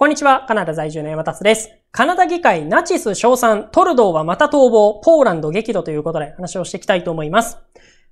こんにちは、カナダ在住の山達です。カナダ議会ナチス賞賛、トルドーはまた逃亡、ポーランド激怒ということで話をしていきたいと思います。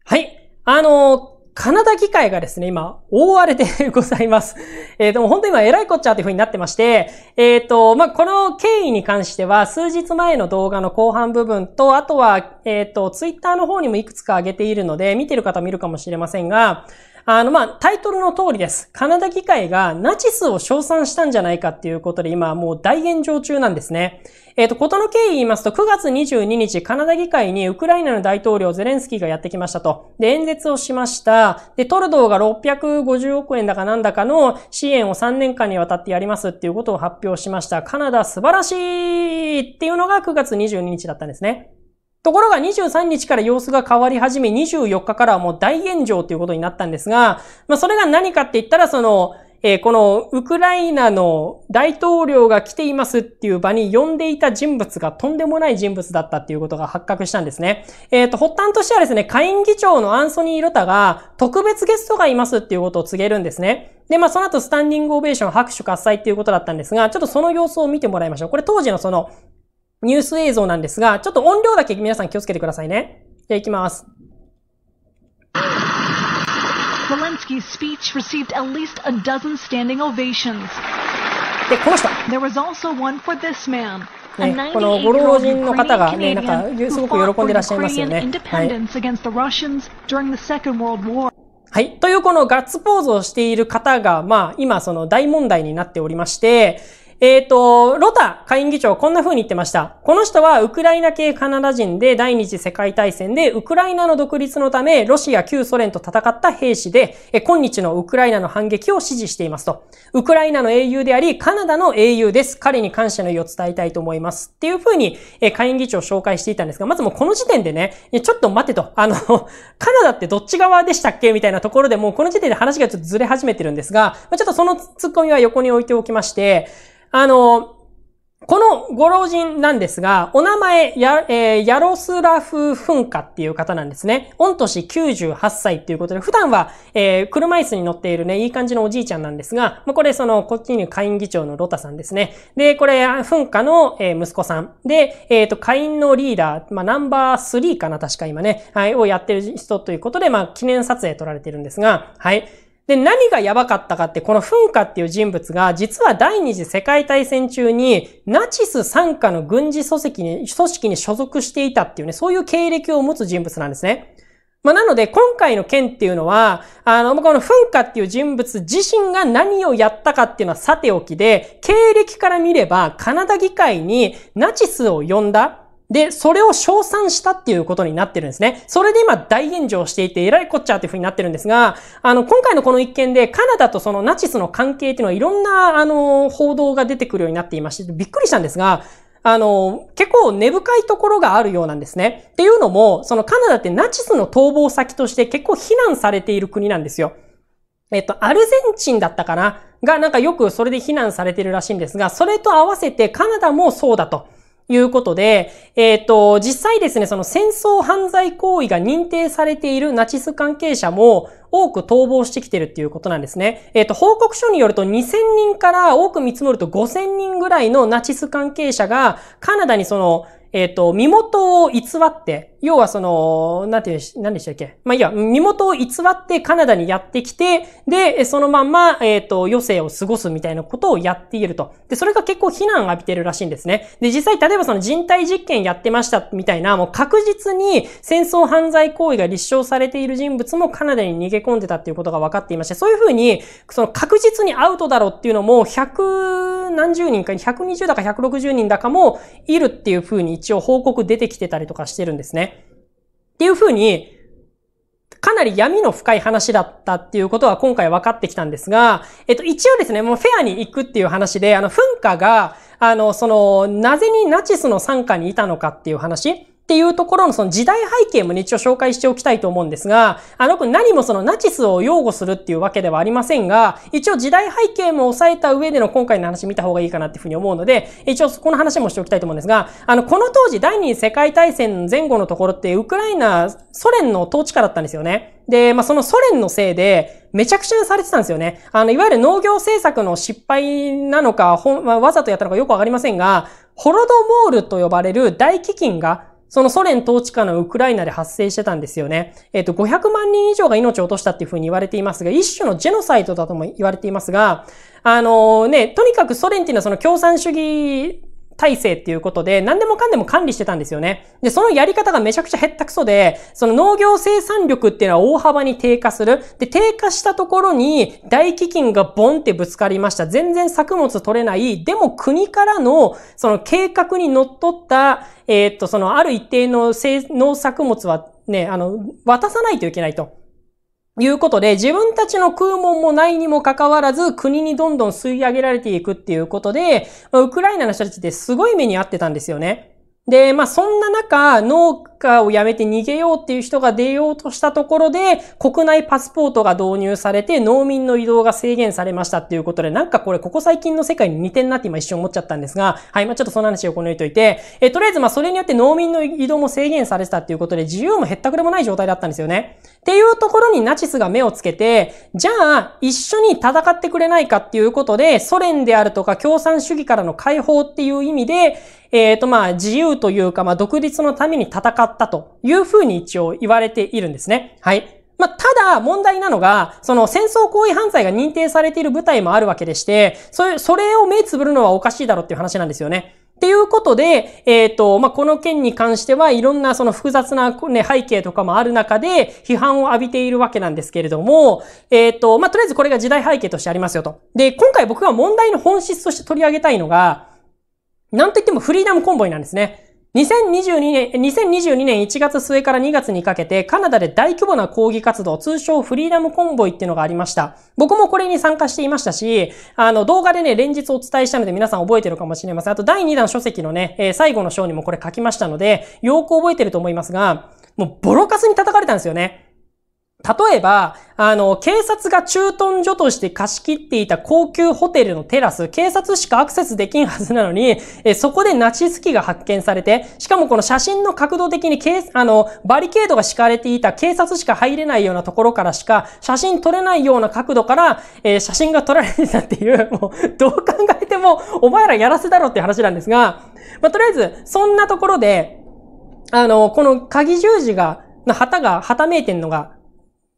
はい。あのー、カナダ議会がですね、今、大荒れでございます。えっ、ー、と、本当に今、偉いこっちゃという風になってまして、えっ、ー、と、まあ、この経緯に関しては、数日前の動画の後半部分と、あとは、えっ、と、ツイッターの方にもいくつか上げているので、見てる方見るかもしれませんが、あの、まあ、タイトルの通りです。カナダ議会がナチスを称賛したんじゃないかっていうことで今もう大炎上中なんですね。えっ、ー、と、ことの経緯言いますと、9月22日、カナダ議会にウクライナの大統領ゼレンスキーがやってきましたと。で、演説をしました。で、トルドーが650億円だかなんだかの支援を3年間にわたってやりますっていうことを発表しました。カナダ素晴らしいっていうのが9月22日だったんですね。ところが23日から様子が変わり始め、24日からはもう大炎上ということになったんですが、まあ、それが何かって言ったら、その、えー、このウクライナの大統領が来ていますっていう場に呼んでいた人物がとんでもない人物だったっていうことが発覚したんですね。えっ、ー、と、発端としてはですね、下院議長のアンソニー・ロタが特別ゲストがいますっていうことを告げるんですね。で、まあ、その後、スタンディングオベーション、拍手喝采っていうことだったんですが、ちょっとその様子を見てもらいましょう。これ当時のその、ニュース映像なんですが、ちょっと音量だけ皆さん気をつけてくださいね。じゃあ行きます。で、この人。ね、このご老人の方がね、なんか、すごく喜んでいらっしゃいますよね。はい。はい。というこのガッツポーズをしている方が、まあ、今その大問題になっておりまして、えっ、ー、と、ロタ下院議長、こんな風に言ってました。この人はウクライナ系カナダ人で第二次世界大戦でウクライナの独立のためロシア旧ソ連と戦った兵士で、今日のウクライナの反撃を支持していますと。ウクライナの英雄であり、カナダの英雄です。彼に感謝の意を伝えたいと思います。っていう風に、会下院議長を紹介していたんですが、まずもうこの時点でね、ちょっと待てと、あのカナダってどっち側でしたっけみたいなところでもうこの時点で話がちょっとずれ始めてるんですが、ちょっとそのツッコミは横に置いておきまして、あの、このご老人なんですが、お名前、えー、ヤロスラフ噴火っていう方なんですね。御年98歳っていうことで、普段は、えー、車椅子に乗っているね、いい感じのおじいちゃんなんですが、まあ、これその、こっちに下院議長のロタさんですね。で、これ、噴火の、えー、息子さん。で、えっ、ー、と、下院のリーダー、まあ、ナンバー3かな、確か今ね、はい、をやってる人ということで、まあ、記念撮影撮られてるんですが、はい。で、何がやばかったかって、この噴火っていう人物が、実は第二次世界大戦中に、ナチス傘下の軍事組織に、組織に所属していたっていうね、そういう経歴を持つ人物なんですね。まあ、なので、今回の件っていうのは、あの、この噴火っていう人物自身が何をやったかっていうのはさておきで、経歴から見れば、カナダ議会にナチスを呼んだ、で、それを称賛したっていうことになってるんですね。それで今大炎上していて、えらいこっちゃっていうふうになってるんですが、あの、今回のこの一件でカナダとそのナチスの関係っていうのはいろんな、あの、報道が出てくるようになっていまして、びっくりしたんですが、あの、結構根深いところがあるようなんですね。っていうのも、そのカナダってナチスの逃亡先として結構非難されている国なんですよ。えっと、アルゼンチンだったかなが、なんかよくそれで非難されてるらしいんですが、それと合わせてカナダもそうだと。いうことで、えっ、ー、と、実際ですね、その戦争犯罪行為が認定されているナチス関係者も多く逃亡してきてるっていうことなんですね。えっ、ー、と、報告書によると2000人から多く見積もると5000人ぐらいのナチス関係者がカナダにそのえっ、ー、と、身元を偽って、要はその、なんていう、何でしたっけまあ、いや、身元を偽ってカナダにやってきて、で、そのまんま、えっ、ー、と、余生を過ごすみたいなことをやっていると。で、それが結構非難を浴びてるらしいんですね。で、実際、例えばその人体実験やってましたみたいな、もう確実に戦争犯罪行為が立証されている人物もカナダに逃げ込んでたっていうことが分かっていまして、そういうふうに、その確実にアウトだろうっていうのも、100何十人か、120だか160人だかもいるっていうふうに一応報告出てきてたりとかしてるんですね。っていうふうに、かなり闇の深い話だったっていうことは今回分かってきたんですが、えっと、一応ですね、もうフェアに行くっていう話で、あの、噴火が、あの、その、なぜにナチスの参加にいたのかっていう話っていうところのその時代背景もね、一応紹介しておきたいと思うんですが、あの、何もそのナチスを擁護するっていうわけではありませんが、一応時代背景も抑えた上での今回の話見た方がいいかなっていうふうに思うので、一応そこの話もしておきたいと思うんですが、あの、この当時第二次世界大戦前後のところってウクライナ、ソ連の統治下だったんですよね。で、まあ、そのソ連のせいで、めちゃくちゃされてたんですよね。あの、いわゆる農業政策の失敗なのか、ほん、まあ、わざとやったのかよくわかりませんが、ホロドモールと呼ばれる大飢饉がそのソ連統治下のウクライナで発生してたんですよね。えっ、ー、と、500万人以上が命を落としたっていうふうに言われていますが、一種のジェノサイトだとも言われていますが、あのー、ね、とにかくソ連っていうのはその共産主義体制っていうことで、何でもかんでも管理してたんですよね。で、そのやり方がめちゃくちゃ減ったくそで、その農業生産力っていうのは大幅に低下する。で、低下したところに大飢饉がボンってぶつかりました。全然作物取れない。でも国からの、その計画に則っった、えー、っと、そのある一定の農作物はね、あの、渡さないといけないと。いうことで、自分たちの空門もないにもかかわらず、国にどんどん吸い上げられていくっていうことで、ウクライナの人たちってすごい目に遭ってたんですよね。で、まあそんな中、農ッカーをやめて逃げようっていう人が出ようとしたところで、国内パスポートが導入されて、農民の移動が制限されましたっていうことで、なんかこれ、ここ最近の世界に似てんなって今一瞬思っちゃったんですが、はい、まあ、ちょっとその話をこのういといて、えとりあえずまそれによって農民の移動も制限されてたっていうことで、自由もへったくれもない状態だったんですよね。っていうところにナチスが目をつけて、じゃあ、一緒に戦ってくれないかっていうことで、ソ連であるとか共産主義からの解放っていう意味で、えっ、ー、とまあ、自由というか、ま独立のために戦っったというふうに一応言われているんですね。はい。まあ、ただ問題なのが、その戦争行為犯罪が認定されている部隊もあるわけでして、それ、それを目つぶるのはおかしいだろっていう話なんですよね。っていうことで、えっ、ー、と、まあ、この件に関してはいろんなその複雑な、ね、背景とかもある中で批判を浴びているわけなんですけれども、えっ、ー、と、まあ、とりあえずこれが時代背景としてありますよと。で、今回僕が問題の本質として取り上げたいのが、なんといってもフリーダムコンボイなんですね。2022年、2022年1月末から2月にかけて、カナダで大規模な抗議活動、通称フリーダムコンボイっていうのがありました。僕もこれに参加していましたし、あの、動画でね、連日お伝えしたので皆さん覚えてるかもしれません。あと、第2弾書籍のね、えー、最後の章にもこれ書きましたので、よーく覚えてると思いますが、もうボロカスに叩かれたんですよね。例えば、あの、警察が駐屯所として貸し切っていた高級ホテルのテラス、警察しかアクセスできんはずなのに、えそこでナチス機が発見されて、しかもこの写真の角度的に、あの、バリケードが敷かれていた警察しか入れないようなところからしか、写真撮れないような角度から、えー、写真が撮られてたっていう、もう、どう考えても、お前らやらせだろって話なんですが、まあ、とりあえず、そんなところで、あの、この鍵十字が、の旗が、旗めいてんのが、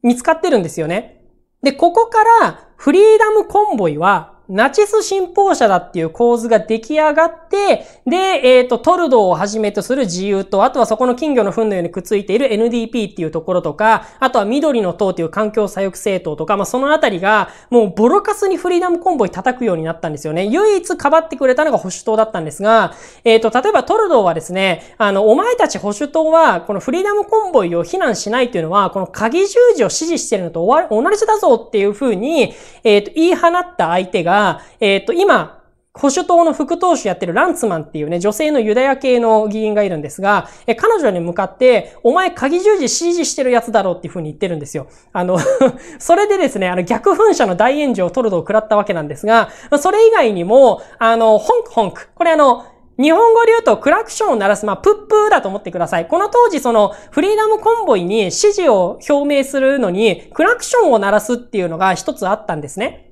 見つかってるんですよね。で、ここからフリーダムコンボイはナチス信奉者だっていう構図が出来上がって、で、えっ、ー、と、トルドーをはじめとする自由党、あとはそこの金魚の糞のようにくっついている NDP っていうところとか、あとは緑の党っていう環境左翼政党とか、まあ、そのあたりが、もうボロカスにフリーダムコンボイ叩くようになったんですよね。唯一かばってくれたのが保守党だったんですが、えっ、ー、と、例えばトルドーはですね、あの、お前たち保守党は、このフリーダムコンボイを非難しないというのは、この鍵十字を支持してるのと同じだぞっていうふうに、えっ、ー、と、言い放った相手が、が、えっ、ー、と、今、保守党の副党首やってるランツマンっていうね、女性のユダヤ系の議員がいるんですが、え彼女に向かって、お前鍵十字支持してるやつだろうっていう風に言ってるんですよ。あの それでですね、あの逆噴射の大炎上をトルドを食らったわけなんですが、それ以外にも、あの、ホンクホンク、これあの、日本語で言うとクラクションを鳴らす、まあ、プップーだと思ってください。この当時、その、フリーダムコンボイに支持を表明するのに、クラクションを鳴らすっていうのが一つあったんですね。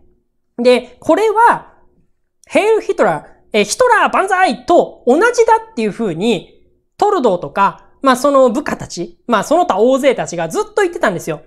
で、これは、ヘールヒトラー、え、ヒトラー万歳と同じだっていう風に、トルドーとか、まあその部下たち、まあその他大勢たちがずっと言ってたんですよ。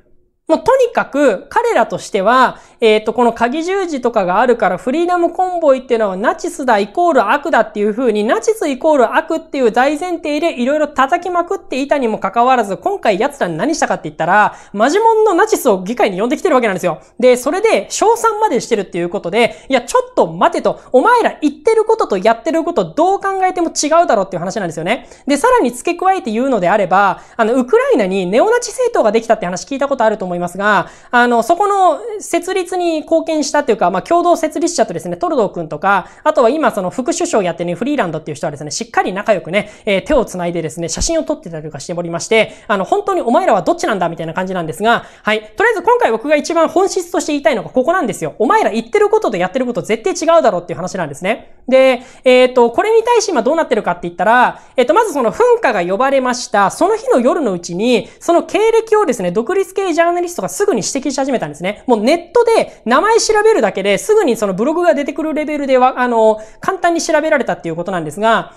もうとにかく彼らとしては、えっ、ー、と、この鍵十字とかがあるからフリーダムコンボイっていうのはナチスだイコール悪だっていう風にナチスイコール悪っていう大前提でいろいろ叩きまくっていたにもかかわらず今回奴ら何したかって言ったらマジモンのナチスを議会に呼んできてるわけなんですよ。で、それで称賛までしてるっていうことで、いやちょっと待てと、お前ら言ってることとやってることどう考えても違うだろうっていう話なんですよね。で、さらに付け加えて言うのであれば、あの、ウクライナにネオナチ政党ができたって話聞いたことあると思います。ますが、あの、そこの設立に貢献したというか、まあ、共同設立者とですね、トルドー君とか、あとは今その副首相やってる、ね、フリーランドっていう人はですね、しっかり仲良くね、えー、手を繋いでですね、写真を撮ってたりとかしておりまして、あの、本当にお前らはどっちなんだみたいな感じなんですが、はい。とりあえず今回僕が一番本質として言いたいのがここなんですよ。お前ら言ってることとやってること絶対違うだろうっていう話なんですね。で、えっ、ー、と、これに対して今どうなってるかって言ったら、えっ、ー、と、まずその噴火が呼ばれました。その日の夜のうちに、その経歴をですね、独立系ジャーナリスがすぐに指摘し始めたんですね。もうネットで名前調べるだけですぐにそのブログが出てくるレベルでは、あの、簡単に調べられたっていうことなんですが、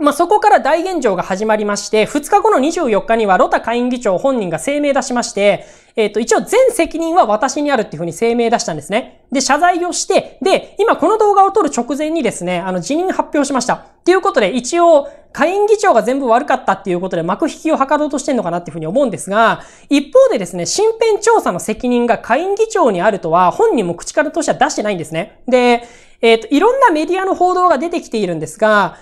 まあ、そこから大現状が始まりまして、2日後の24日にはロタ下院議長本人が声明出しまして、えっ、ー、と、一応全責任は私にあるっていうふうに声明出したんですね。で、謝罪をして、で、今この動画を撮る直前にですね、あの、辞任発表しました。ということで、一応、下院議長が全部悪かったっていうことで幕引きを図ろうとしてるのかなっていうふうに思うんですが、一方でですね、身辺調査の責任が下院議長にあるとは、本人も口からとしては出してないんですね。で、えっ、ー、と、いろんなメディアの報道が出てきているんですが、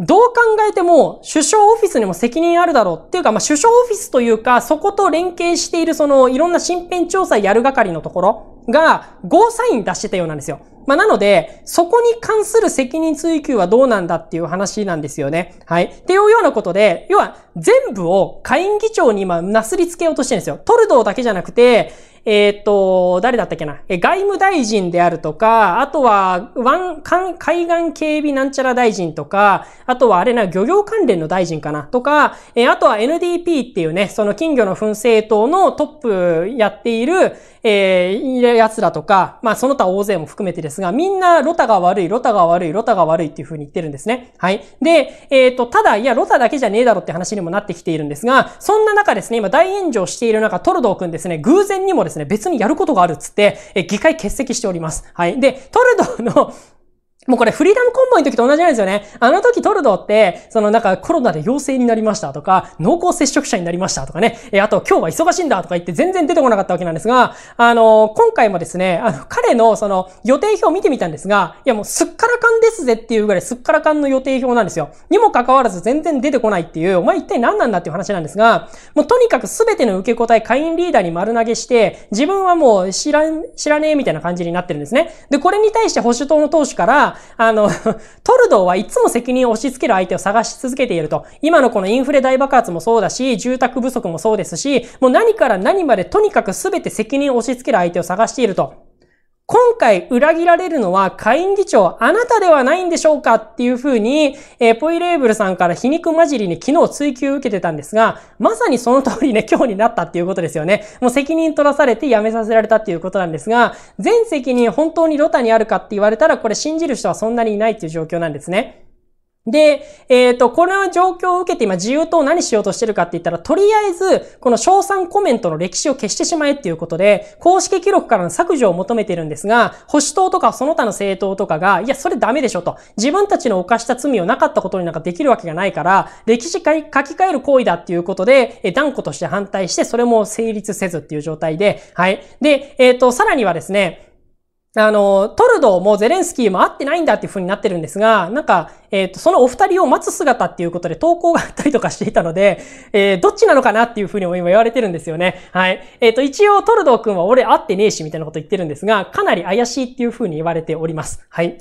どう考えても首相オフィスにも責任あるだろうっていうか、まあ、首相オフィスというか、そこと連携しているそのいろんな身辺調査やる係のところが、ゴーサイン出してたようなんですよ。まあ、なので、そこに関する責任追及はどうなんだっていう話なんですよね。はい。っていうようなことで、要は全部を下院議長に今なすりつけようとしてるんですよ。トルドーだけじゃなくて、えっ、と、誰だったっけな、え外務大臣であるとか、あとは、湾、海岸警備なんちゃら大臣とか、あとはあれな、漁業関連の大臣かな、とか、えあとは NDP っていうね、その金魚の粉製党のトップやっている、えー、奴らとか、まあその他大勢も含めてですが、みんなロタが悪い、ロタが悪い、ロタが悪いっていう風に言ってるんですね。はい。で、えっ、ー、と、ただ、いや、ロタだけじゃねえだろって話にもなってきているんですが、そんな中ですね、今大炎上している中、トルドー君ですね、偶然にもですね、別にやることがあるっつって、議会欠席しております。はい。で、トルドーのもうこれフリーダムコンボの時と同じなんですよね。あの時トルドーって、そのなんかコロナで陽性になりましたとか、濃厚接触者になりましたとかね。え、あと今日は忙しいんだとか言って全然出てこなかったわけなんですが、あの今回もですね、あの、彼のその予定表を見てみたんですが、いやもうすっからかんですぜっていうぐらいすっからかんの予定表なんですよ。にもかかわらず全然出てこないっていう、お前一体何なんだっていう話なんですが、もうとにかく全ての受け答え会員リーダーに丸投げして、自分はもう知らん、知らねえみたいな感じになってるんですね。で、これに対して保守党の党首から、あの トルドーはいつも責任を押し付ける相手を探し続けていると。今のこのインフレ大爆発もそうだし、住宅不足もそうですし、もう何から何までとにかく全て責任を押し付ける相手を探していると。今回裏切られるのは下院議長あなたではないんでしょうかっていうふうに、えー、ポイレーブルさんから皮肉交じりに昨日追及受けてたんですが、まさにその通りね、今日になったっていうことですよね。もう責任取らされて辞めさせられたっていうことなんですが、全責任本当にロタにあるかって言われたら、これ信じる人はそんなにいないっていう状況なんですね。で、えっ、ー、と、この状況を受けて今自由党何しようとしてるかって言ったら、とりあえず、この賞賛コメントの歴史を消してしまえっていうことで、公式記録からの削除を求めてるんですが、保守党とかその他の政党とかが、いや、それダメでしょと。自分たちの犯した罪をなかったことになんかできるわけがないから、歴史書き換える行為だっていうことで、え断固として反対して、それも成立せずっていう状態で、はい。で、えっ、ー、と、さらにはですね、あの、トルドーもゼレンスキーも会ってないんだっていう風になってるんですが、なんか、えっ、ー、と、そのお二人を待つ姿っていうことで投稿があったりとかしていたので、えー、どっちなのかなっていう風にも今言われてるんですよね。はい。えっ、ー、と、一応トルドー君は俺会ってねえしみたいなこと言ってるんですが、かなり怪しいっていう風に言われております。はい。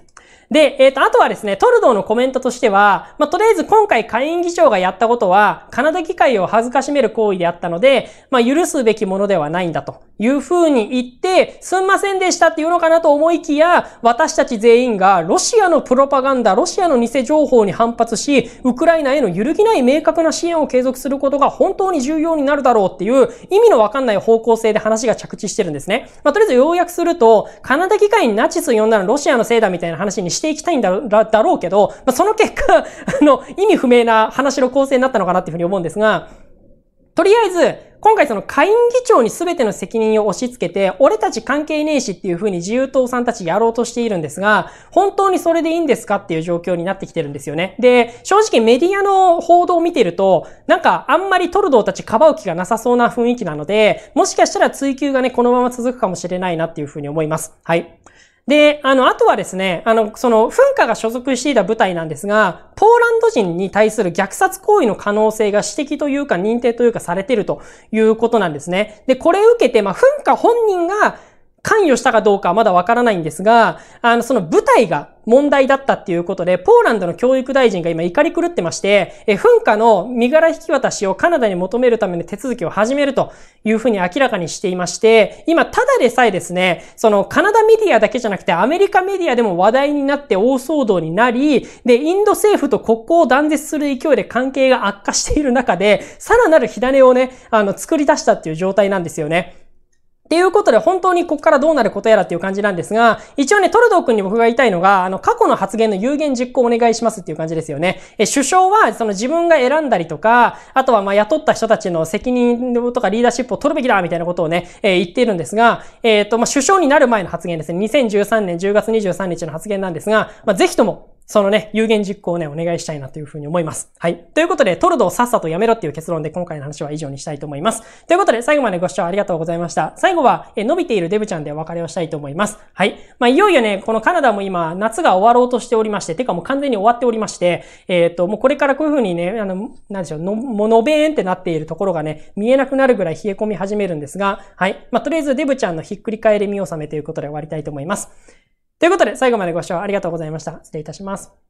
で、えっ、ー、と、あとはですね、トルドーのコメントとしては、まあ、とりあえず今回下院議長がやったことは、カナダ議会を恥ずかしめる行為であったので、まあ、許すべきものではないんだというふうに言って、すんませんでしたって言うのかなと思いきや、私たち全員がロシアのプロパガンダ、ロシアの偽情報に反発し、ウクライナへの揺るぎない明確な支援を継続することが本当に重要になるだろうっていう意味のわかんない方向性で話が着地してるんですね。まあ、とりあえず要約すると、カナダ議会にナチス呼んだのロシアのせいだみたいな話にしていきたいんだろうけど、まあ、その結果、あの、意味不明な話の構成になったのかなっていうふうに思うんですが、とりあえず、今回その下院議長に全ての責任を押し付けて、俺たち関係ねえしっていうふうに自由党さんたちやろうとしているんですが、本当にそれでいいんですかっていう状況になってきてるんですよね。で、正直メディアの報道を見てると、なんかあんまりトルドーたちかばう気がなさそうな雰囲気なので、もしかしたら追及がね、このまま続くかもしれないなっていうふうに思います。はい。で、あの、あとはですね、あの、その、噴火が所属していた部隊なんですが、ポーランド人に対する虐殺行為の可能性が指摘というか認定というかされてるということなんですね。で、これを受けて、まあ、噴火本人が、関与したかどうかはまだわからないんですが、あの、その部隊が問題だったっていうことで、ポーランドの教育大臣が今怒り狂ってまして、え、噴火の身柄引き渡しをカナダに求めるための手続きを始めるというふうに明らかにしていまして、今ただでさえですね、そのカナダメディアだけじゃなくてアメリカメディアでも話題になって大騒動になり、で、インド政府と国交を断絶する勢いで関係が悪化している中で、さらなる火種をね、あの、作り出したっていう状態なんですよね。っていうことで本当にここからどうなることやらっていう感じなんですが、一応ね、トルドー君に僕が言いたいのが、あの、過去の発言の有言実行お願いしますっていう感じですよね。え、首相は、その自分が選んだりとか、あとはま雇った人たちの責任とかリーダーシップを取るべきだみたいなことをね、えー、言っているんですが、えっ、ー、と、ま首相になる前の発言ですね。2013年10月23日の発言なんですが、まぜひとも、そのね、有言実行をね、お願いしたいなというふうに思います。はい。ということで、トルドをさっさとやめろっていう結論で今回の話は以上にしたいと思います。ということで、最後までご視聴ありがとうございました。最後は、え伸びているデブちゃんでお別れをしたいと思います。はい。まあ、いよいよね、このカナダも今、夏が終わろうとしておりまして、てかもう完全に終わっておりまして、えっ、ー、と、もうこれからこういうふうにね、あの、なんでしょう、の、ものべーんってなっているところがね、見えなくなるぐらい冷え込み始めるんですが、はい。まあ、とりあえずデブちゃんのひっくり返り見納めということで終わりたいと思います。ということで、最後までご視聴ありがとうございました。失礼いたします。